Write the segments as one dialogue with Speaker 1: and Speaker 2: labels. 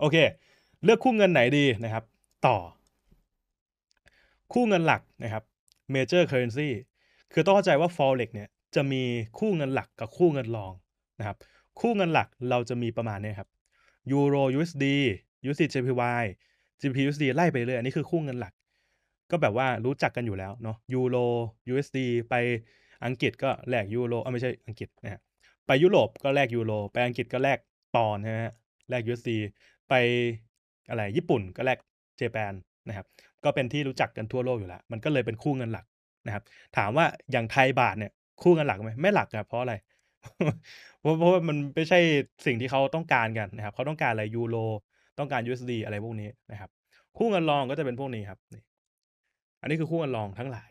Speaker 1: โอเค เลือกคู่เงินไหนดีนะครับ ต่อ คู่เงินหลักนะครับ major currency คือต้องเข้าใจว่า forex เนี่ย จะมีคู่เงินหลักกับคู่เงินรอง นะครับ คู่เงินหลักเราจะมีประมาณนี้ครับยูโร USD USD JPY GBP USD ไล่ไปเรื่อยอันนี้คือคู่เงินหลัก ก็แบบว่ารู้จักกันอยู่แล้วเนาะยูโร USD ไปอังกฤษก็แลกยูโรไม่ใช่อังกฤษนะฮะ ไปยุโรปก็แลกยูโรไปอังกฤษก็แลกปอนด์นะฮะ แลก USD ไปอะไรญี่ปุ่นก็แลกเจแปนนะครับ ก็เป็นที่รู้จักกันทั่วโลกอยู่แล้ว มันก็เลยเป็นคู่เงินหลักนะครับ ถามว่าอย่างไทยบาทเนี่ยคู่เงินหลักไหม ไม่หลักครับเพราะอะไร เพราะเพราะมันไม่ใช่สิ่งที่เขาต้องการกันนะครับเขาต้องการอะไรยูโรต้องการ USD อะไรพวกนี้นะครับ คู่เงินรองก็จะเป็นพวกนี้ครับอันนี้คือคู่เงินรองทั้งหลาย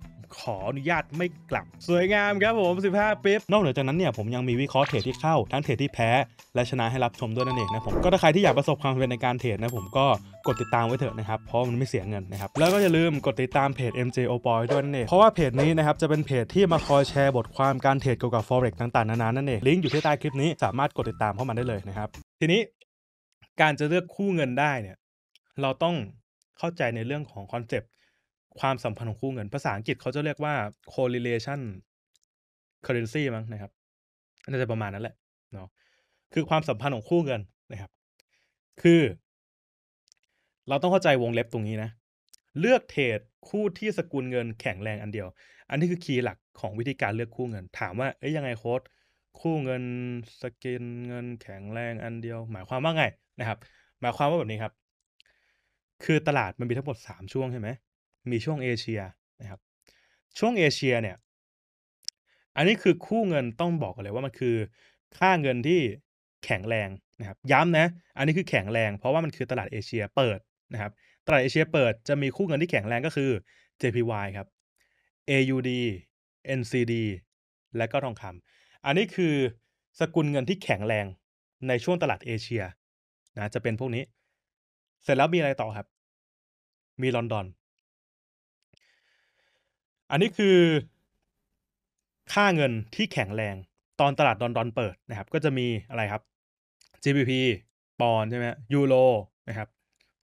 Speaker 1: ขออนุญาตไม่กลับสวยงามครับผม 15ปิ๊บนอกเหนือจากนั้นเนี่ยผมยังมีวิเคราะห์เทรดที่เข้า ทั้งเทรดที่แพ้ และชนะให้รับชมด้วยนั่นเองนะผม ก็ถ้าใครที่อยากประสบความสำเร็จในการเทรดนะผมก็กดติดตามไว้เถอะนะครับ เพราะมันไม่เสียเงินนะครับ แล้วก็อย่าลืมกดติดตามเพจ MJ o p o y ด้วยนั่นเอง เพราะว่าเพจนี้นะครับจะเป็นเพจ ที่มาคอยแชร์บทความการเทรดเกี่ยวกับ forex ต่างๆ นานานั่นเอง ลิงก์อยู่ที่ใต้คลิปนี้สามารถกดติดตามเข้ามาได้เลยนะครับ ทีนี้การจะเลือกคู่เงินได้เนี่ยเราต้องเข้าใจในเรื่องของคอนเซปต์ความสัมพันธ์ของคู่เงินภาษาอังกฤษเขาจะเรียกว่า correlation currency มั้งนะครับน่าจะประมาณนั้นแหละเนาะคือความสัมพันธ์ของคู่เงินนะครับ คือ เราต้องเข้าใจวงเล็บตรงนี้นะ เลือกเทรดคู่ที่สกุลเงินแข็งแรงอันเดียว อันนี้คือคีย์หลักของวิธีการเลือกคู่เงิน ถามว่าเอ้ยยังไงโค้ดคู่เงิน สกินเงินแข็งแรงอันเดียวหมายความว่าไงนะครับ หมายความว่าแบบนี้ครับ คือตลาดมันมีทั้งหมด3ช่วงใช่ไหมมีช่วงเอเชียนะครับ ช่วงเอเชียเนี่ย อันนี้คือคู่เงินต้องบอกกันเลยว่ามันคือ ค่าเงินที่แข็งแรงนะครับ ย้ำนะ อันนี้คือแข็งแรงเพราะว่ามันคือตลาดเอเชีย เปิดนะครับ ตลาดเอเชียเปิดจะมีคู่เงินที่แข็งแรงก็คือ JPY ครับ AUD NCD และก็ทองคำ อันนี้คือสกุลเงินที่แข็งแรงในช่วงตลาดเอเชียนะ จะเป็นพวกนี้ เสร็จแล้วมีอะไรต่อครับ มีลอนดอนอันนี้คือ ค่าเงินที่แข็งแรงตอนตลาดดอนดอนเปิดนะครับ ก็จะมีอะไรครับ GBP ปอนใช่ไหมยูโรนะครับ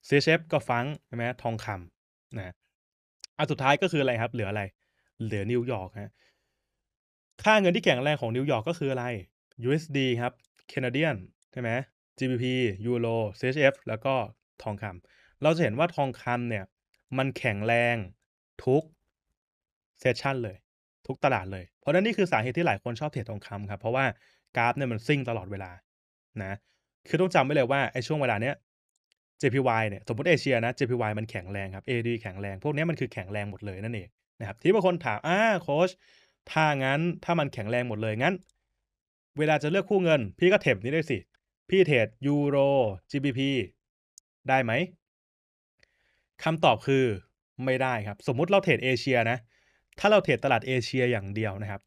Speaker 1: เชฟก็ฟังใช่ไหมทองคำนะอันสุดท้ายก็คืออะไรครับ เหลืออะไรเหลือนิวยอร์กฮะค่าเงินที่แข็งแรงของนิวยอร์กก็คืออะไร USD ครับแคนาเดียนใช่ไหม GBP ยูโร CHF แล้วก็ทองคำเราจะเห็นว่าทองคำเนี่ย มันแข็งแรงทุกเซสชันเลย ทุกตลาดเลยเพราะนั่นนี่คือสาเหตุที่หลายคนชอบเทรดทองคำครับ เพราะว่า กราฟเนี่ยมันซิ่งตลอดเวลานะคือต้องจำไว้เลยว่าไอ้ช่วงเวลาเนี้ย JPY เนี่ยสมมติเอเชียนะ JPY มันแข็งแรงครับ AD แข็งแรง พวกนี้มันคือแข็งแรงหมดเลยนั่นเองนะครับที่บางคนถามอ่าโค้ชถ้างั้นถ้ามันแข็งแรงหมดเลยงั้นเวลาจะเลือกคู่เงิน พี่ก็เทรดนี้ได้สิพี่เทรดยูโร GBP ได้ไหมคำตอบคือไม่ได้ครับสมมติเราเทรดเอเชียนะถ้าเราเทรดตลาดเอเชียอย่างเดียวนะครับ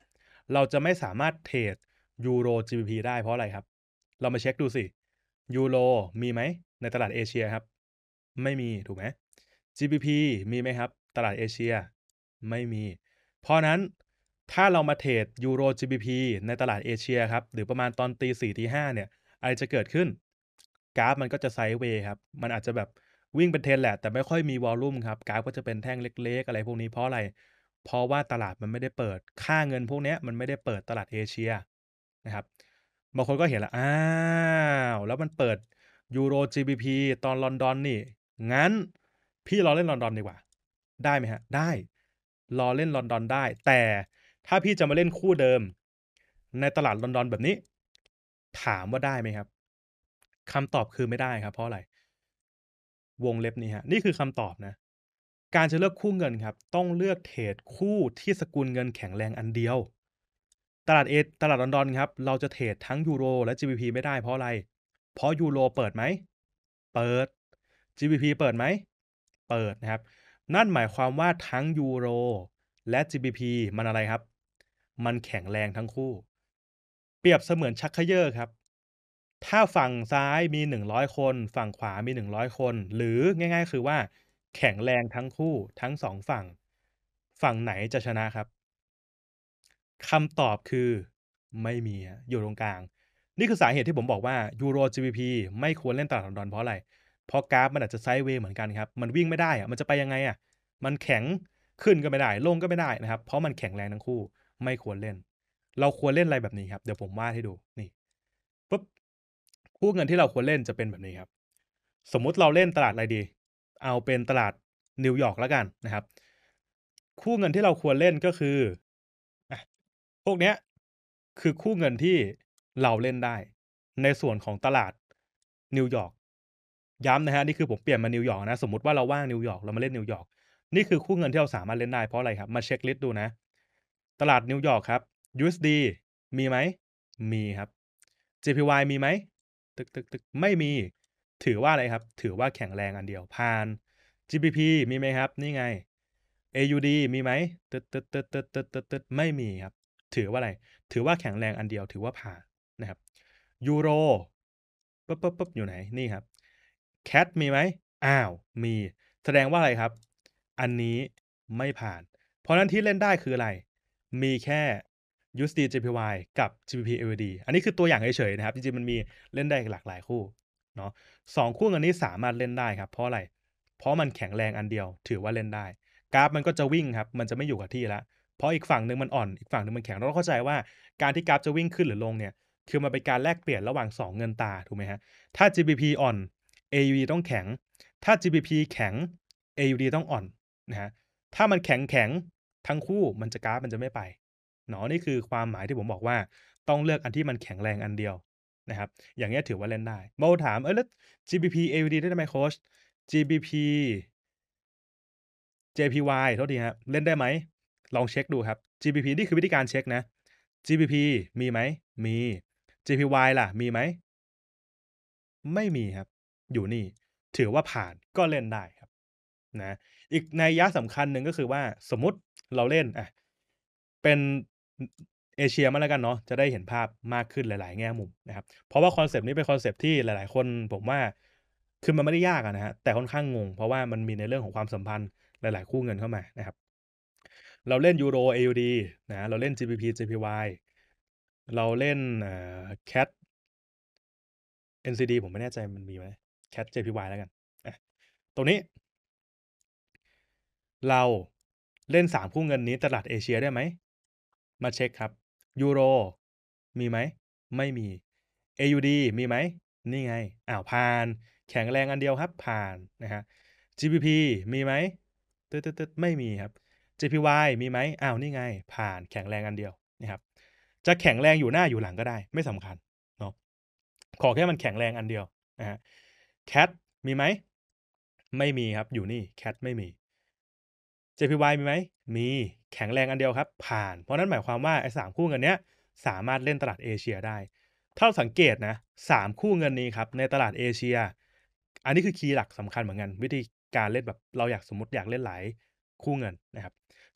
Speaker 1: เราจะไม่สามารถเทรดยูโร GBP ได้เพราะอะไรครับ เรามาเช็คดูสิ ยูโรมีไหมในตลาดเอเชียครับ ไม่มีถูกไหม GBP มีไหมครับ ตลาดเอเชีย ไม่มี เพราะนั้นถ้าเรามาเทรดยูโร GBP ในตลาดเอเชียครับ หรือประมาณตอนตีสี่ตีห้าเนี่ย อะไรจะเกิดขึ้น กราฟมันก็จะไซด์เวย์ครับ มันอาจจะแบบวิ่งเป็นเทรนแหละ แต่ไม่ค่อยมีวอลลุ่มครับ กราฟก็จะเป็นแท่งเล็กๆอะไรพวกนี้เพราะอะไรเพราะว่าตลาดมันไม่ได้เปิดค่าเงินพวกนี้มันไม่ได้เปิดตลาดเอเชียนะครับ บางคนก็เห็นละอ้าวแล้วมันเปิดยูโร GBP ตอนลอนดอนนี่ งั้น พี่รอเล่นลอนดอนดีกว่า ได้ไหมฮะ ได้ รอเล่นลอนดอนได้ แต่ถ้าพี่จะมาเล่นคู่เดิม ในตลาดลอนดอนแบบนี้ถามว่าได้ไหมครับ คำตอบคือไม่ได้ครับ เพราะอะไรวงเล็บนี้ฮะนี่คือคำตอบนะการจะเลือกคู่เงินครับ ต้องเลือกเทรดคู่ที่สกุลเงินแข็งแรงอันเดียว ตลาดเอตลาดลอนดอนครับ เราจะเทรดทั้งยูโรและ GBP ไม่ได้เพราะอะไร เพราะยูโรเปิดไหมเปิด GBP เปิดไหมเปิดนะครับ นั่นหมายความว่าทั้งยูโรและ GBP มันอะไรครับ มันแข็งแรงทั้งคู่ เปรียบเสมือนชักเขยอครับ ถ้าฝั่งซ้ายมี100คน ฝั่งขวามี100 คน หรือง่าย ๆ คือว่าแข็งแรงทั้งคู่ทั้งสองฝั่ง ฝั่งไหนจะชนะครับคำตอบคือไม่มีอยู่ตรงกลาง นี่คือสาเหตุที่ผมบอกว่ายูโร GBP ไม่ควรเล่นตลาดอนดอนเพราะอะไร เพราะกราฟ มันอาจจะไซด์เวย์เหมือนกันครับ มันวิ่งไม่ได้อะมันจะไปยังไงอะมันแข็งขึ้นก็ไม่ได้ลงก็ไม่ได้นะครับ เพราะมันแข็งแรงทั้งคู่ไม่ควรเล่น เราควรเล่นอะไรแบบนี้ครับเดี๋ยวผมวาดให้ดูนี่ปุ๊บคู่เงินที่เราควรเล่นจะเป็นแบบนี้ครับ สมมุติเราเล่นตลาดอะไรดีเอาเป็นตลาดนิวยอร์กแล้วกันนะครับ คู่เงินที่เราควรเล่นก็คือ พวกเนี้ยคือคู่เงินที่เราเล่นได้ ในส่วนของตลาดนิวยอร์กย้ำนะฮะนี่คือผมเปลี่ยนมานิวยอร์กนะ สมมติว่าเราว่างนิวยอร์กเรามาเล่นนิวยอร์กนี่คือคู่เงินที่เราสามารถเล่นได้ เพราะอะไรครับมาเช็คลิสต์ดูนะตลาดนิวยอร์กครับ USD มีไหมมีครับ JPY มีไหมตึกตึกตึกไม่มีถือว่าอะไรครับถือว่าแข็งแรงอันเดียวผ่าน GBP มีไหมครับนี่ไง AUD มีไหมตดตึ๊ดตึ๊ดตึ๊ดตึ๊ดตึ๊ดตึ๊ดไม่มีครับ ถือว่าอะไรถือว่าแข็งแรงอันเดียวถือว่าผ่านนะครับยูโรปุ๊บปุ๊บปุ๊บอยู่ไหนนี่ครับแคทมีไหมอ้าวมีแสดงว่าอะไรครับ อันนี้ไม่ผ่าน เพราะนั้นที่เล่นได้คืออะไร มีแค่ USD JPY กับ GBP AUD อันนี้คือตัวอย่างเฉยๆนะครับจริงๆมันมีเล่นได้หลากหลายคู่เนาะสองคู่เงินนี้สามารถเล่นได้ครับเพราะอะไร เพราะมันแข็งแรงอันเดียวถือว่าเล่นได้กราฟมันก็จะวิ่งครับมันจะไม่อยู่กับที่ละเพราะอีกฝั่งหนึ่งมันอ่อนอีกฝั่งหนึ่งมันแข็ง เราต้องเข้าใจว่าการที่กราฟจะวิ่งขึ้นหรือลงเนี่ยคือมันเป็นการแลกเปลี่ยนระหว่าง 2 เงินตาถูกไหมฮะถ้า GBP อ่อน AUD ต้องแข็ง ถ้า GBP แข็ง AUD ต้องอ่อนนะฮะถ้ามันแข็งแข็งทั้งคู่มันจะกราฟมันจะไม่ไปเนาะนี่คือความหมายที่ผมบอกว่าต้องเลือกอันที่มันแข็งแรงอันเดียวนะครับ อย่างเงี้ยถือว่าเล่นได้โมถาม เออแล้ว GBP AVD ได้ไหมโค้ช GBP JPY โทษทีฮะเล่นได้ไหม ลองเช็คดูครับ GBP นี่คือวิธีการเช็คนะ GBP มีไหม มี JPY ล่ะ มีไหม ไม่มีครับ อยู่นี่ ถือว่าผ่านก็เล่นได้ครับ นะ อีกในยะสำคัญหนึ่งก็คือว่า สมมติเราเล่นอ่ะเป็นเอเชีย มาแล้วกันเนาะ จะได้เห็นภาพมากขึ้นหลายๆ แง่มุมนะครับ เพราะว่าคอนเซปต์นี้เป็นคอนเซปต์ที่หลายๆ คนผมว่าคือมันไม่ได้ยากนะฮะแต่ค่อนข้างงงเพราะว่ามันมีในเรื่องของความสัมพันธ์หลาย ๆ คู่เงินเข้ามานะครับ เราเล่นยูโร AUD นะ เราเล่น GBP JPY เราเล่นเอ่อ CAT NCD ผมไม่แน่ใจมันมีไหม CAT JPY แล้วกัน ตรงนี้ เราเล่น3คู่เงินนี้ตลาดเอเชีย ได้ไหม มาเช็คครับยูโรมีไหมไม่มี AUD มีไหมนี่ไงอ้าวผ่าน แข็งแรงอันเดียวครับ ผ่านนะฮะ GBP มีไหมตืดตืดไม่มีครับ JPY มีไหมอ้าวนี่ไง ผ่านแข็งแรงอันเดียวนะครับจะแข็งแรงอยู่หน้าอยู่หลังก็ได้ ไม่สำคัญเนาะขอแค่มันแข็งแรงอันเดียวนะฮะ CAT มีไหมไม่มีครับอยู่นี่ CAT ไม่มี JPY มีไหมมี แข็งแรงอันเดียวครับ ผ่าน เพราะนั้นหมายความว่าไอ้สามคู่เงินเนี้ยสามารถเล่นตลาดเอเชียได้ ถ้าเราสังเกตนะสามคู่เงินนี้ครับ ในตลาดเอเชีย อันนี้คือคีย์หลักสำคัญเหมือนกัน วิธีการเล่นแบบเราอยากสมมติอยากเล่นหลายคู่เงินนะครับ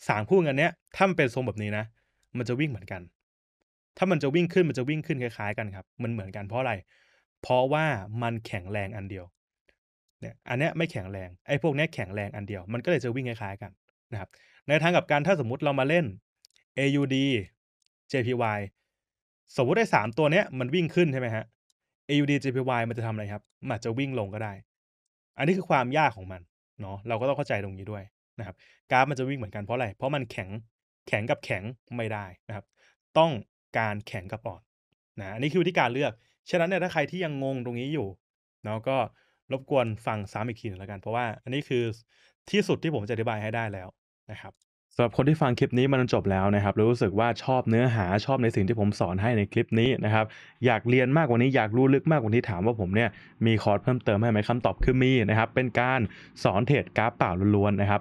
Speaker 1: สามคู่เงินเนี้ยถ้ามันเป็นทรงแบบนี้นะ มันจะวิ่งเหมือนกัน ถ้ามันจะวิ่งขึ้น มันจะวิ่งขึ้นคล้าย ๆกันครับ มันเหมือนกันเพราะอะไร เพราะว่ามันแข็งแรงอันเดียว เนี่ย อันเนี้ยไม่แข็งแรง ไอ้พวกเนี้ยแข็งแรงอันเดียว มันก็เลยจะวิ่งคล้ายๆกันนะครับในทางกับการถ้าสมมุติเรามาเล่น AUD JPY สมมติได้สามตัวเนี้ยมันวิ่งขึ้นใช่ไหมฮะ AUD JPY มันจะทำอะไรครับ มันจจะวิ่งลงก็ได้ อันนี้คือความยากของมัน เนาะเราก็ต้องเข้าใจตรงนี้ด้วยนะครับ กราฟมันจะวิ่งเหมือนกันเพราะอะไร เพราะมันแข็งแข็งกับแข็งไม่ได้นะครับ ต้องการแข็งกับอ่อนนะ อันนี้คือวิธีการเลือก ฉะนั้นเนี่ยถ้าใครที่ยังงงตรงนี้อยู่เนาะก็รบกวนฟังซ้ำอีกทีนึงแล้วกัน เพราะว่าอันนี้คือที่สุดที่ผมจะอธิบายให้ได้แล้วนะครับสำหรับคนที่ฟังคลิปนี้มันจบแล้วนะครับแลรู้สึกว่าชอบเนื้อหาชอบในสิ่งที่ผมสอนให้ในคลิปนี้นะครับ อยากเรียนมากกว่านี้อยากรู้ลึกมากกว่านี้ถามว่าผมเนี่ยมีคอร์สเพิ่มเติมให้ไหมคำตอบคือมีนะครับ เป็นการสอนเทรดกราฟเปล่าล้วนๆนะครับ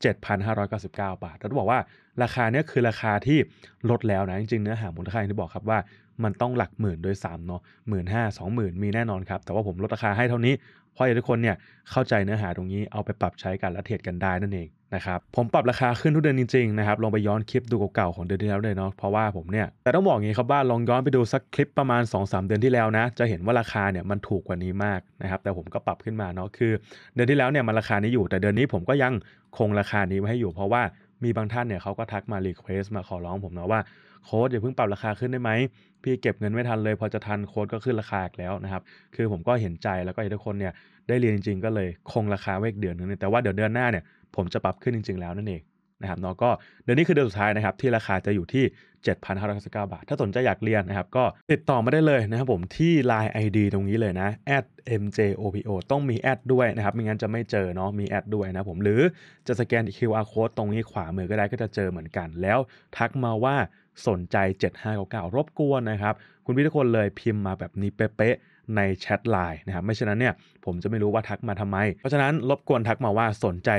Speaker 1: 7,599 บาท แล้วบอกว่าราคาเนี้ยคือราคาที่ ลดแล้วนะ จริง ๆ เนื้อหามูลค่าอย่างที่บอกครับว่า มันต้องหลักหมื่นโดยซ้ำเนาะหมื่นห้าสองหมื่นมีแน่นอนครับ แต่ว่าผมลดราคาให้เท่านี้เพราะอยากทุกคนเนี่ยเข้าใจเนื้อหาตรงนี้เอาไปปรับใช้กันและเทรดกันได้นั่นเองนะครับผมปรับราคาขึ้นทุกเดือนจริงๆนะครับลองไปย้อนคลิปดูเก่าๆของเดือนที่แล้วเลยเนาะเพราะว่าผมเนี่ยแต่ต้องบอกอย่างนี้ครับว่าลองย้อนไปดูสักคลิปประมาณ 2-3 เดือนที่แล้วนะจะเห็นว่าราคาเนี่ยมันถูกกว่านี้มากนะครับแต่ผมก็ปรับขึ้นมาเนาะคือเดือนที่แล้วเนี่ยมันราคานี้อยู่ แต่เดือนนี้ผมก็ยังคงราคานี้ไว้ให้อยู่ เพราะว่ามีบางท่านเนี่ยเขาก็ทักมารีเควสมาขอร้องผมนะว่าโค้ดอย่าเพิ่งปรับราคาขึ้นได้ไหม พี่เก็บเงินไม่ทันเลยพอจะทันโค้ดก็ขึ้นราคาแล้วนะครับคือผมก็เห็นใจแล้วก็ทุกคนเนี่ยได้เรียนจริง ๆ ก็เลยคงราคาไว้กเดือนนึงแต่ว่าเดี๋ยวเดือนหน้าเนี่ยผมจะปรับขึ้นจริงๆแล้วนั่นเองนะครับเนาะก็เดือนนี้คือเดือนสุดท้ายนะครับที่ราคาจะอยู่ที่7,599บาท ถ้าสนใจอยากเรียนนะครับ ก็ติดต่อมาได้เลยนะครับผมที่ Line ID ตรงนี้เลยนะ @mjopo ต้องมีแอดด้วยนะครับไม่งั้นจะไม่เจอเนาะ มีแอดด้วยนะผม หรือจะสแกน QR code ตรงนี้ขวามือก็ได้ก็จะเจอเหมือนกัน แล้วทักมาว่าสนใจ 7599 รบกวนนะครับ คุณพี่ทุกคนเลยพิมพ์มาแบบนี้เป๊ะๆ ในแชทไลน์นะครับ ไม่เช่นั้นเนี่ยผมจะไม่รู้ว่าทักมาทำไม เพราะฉะนั้นรบกวนทักมาว่าสนใจ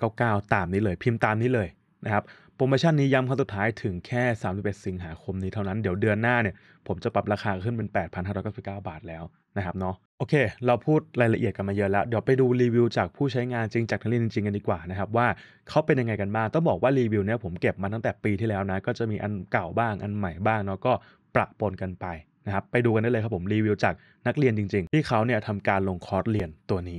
Speaker 1: 7599 ตามนี้เลย พิมพ์ตามนี้เลยะครับโปรโมชั่นนี้ย้ำครั้งสุดท้ายถึงแค่ 31 สิงหาคมนี้เท่านั้นเดี๋ยวเดือนหน้าเนี่ยผมจะปรับราคาขึ้นเป็น 8,599 บาทแล้วนะครับเนาะโอเค เราพูดรายละเอียดกันมาเยอะแล้ว เดี๋ยวไปดูรีวิวจากผู้ใช้งานจริงจากนักเรียนจริงกันดีกว่านะครับ ว่าเขาเป็นยังไงกันบ้าง ต้องบอกว่ารีวิวเนี่ยผมเก็บมาตั้งแต่ปีที่แล้วนะก็จะมีอันเก่าบ้าง อันใหม่บ้างเนาะก็ประปนกันไปนะครับไปดูกันได้เลยครับผมรีวิวจากนักเรียนจริง ๆ ที่เขาเนี่ยทำการลงคอร์สเรียนตัวนี้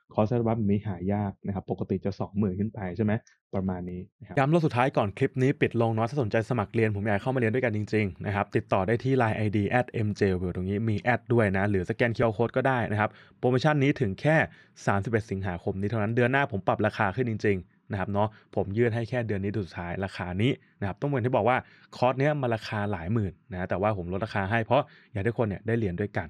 Speaker 1: คอร์สอัลบัฟมนี้หายากนะครับ ปกติจะ20,000ขึ้นไปใช่ไหมประมาณนี้ย้ำรอบสุดท้ายก่อนคลิปนี้ปิดลงเนาะ ถ้าสนใจสมัครเรียนผมอยากเข้ามาเรียนด้วยกันจริงๆนะครับ ติดต่อได้ที่ Line ID at m j w i l ตรงนี้มีแอดด้วยนะ หรือสแกน QR Code ก็ได้นะครับ โปรโมชั่นนี้ถึงแค่ 31 สิงหาคมนี้เท่านั้นเดือนหน้าผมปรับราคาขึ้นจริงๆนะครับเนาะ ผมยืดให้แค่เดือนนี้สุดท้ายราคานี้นะครับ ต้องเป็นที่บอกว่าคอร์สเนี้ยมาราคาหลายหมื่นนะ แต่ว่าผมลดราคาให้เพราะอยากให้คนเนี่ยได้เรียนด้วยกัน